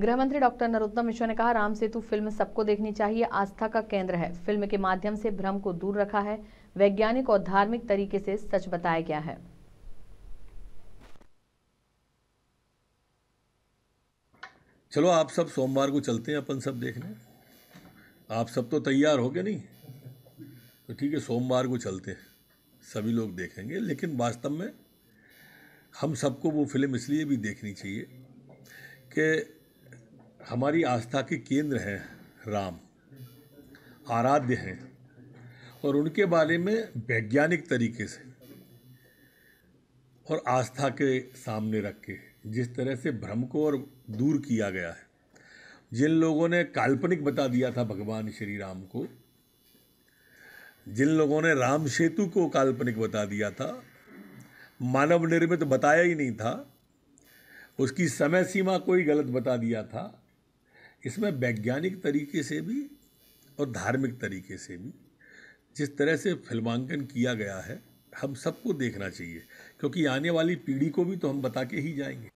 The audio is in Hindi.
गृह मंत्री डॉक्टर नरोत्तम मिश्रा ने कहा राम सेतु फिल्म सबको देखनी चाहिए आस्था का केंद्र है फिल्म के माध्यम से भ्रम को दूर रखा है वैज्ञानिक और धार्मिक तरीके से सच बताया गया है चलो आप सब सोमवार को चलते हैं अपन सब देखने आप सब तो तैयार हो गए नहीं तो ठीक है सोमवार को चलते हैं सभी लोग देखेंगे लेकिन वास्तव में हम सबको वो फिल्म इसलिए भी देखनी चाहिए कि हमारी आस्था के केंद्र हैं राम आराध्य हैं और उनके बारे में वैज्ञानिक तरीके से और आस्था के सामने रख के जिस तरह से भ्रम को और दूर किया गया है जिन लोगों ने काल्पनिक बता दिया था भगवान श्री राम को जिन लोगों ने राम सेतु को काल्पनिक बता दिया था मानव निर्मित बताया ही नहीं था उसकी समय सीमा कोई गलत बता दिया था इसमें वैज्ञानिक तरीके से भी और धार्मिक तरीके से भी जिस तरह से फिल्मांकन किया गया है हम सबको देखना चाहिए क्योंकि आने वाली पीढ़ी को भी तो हम बता के ही जाएंगे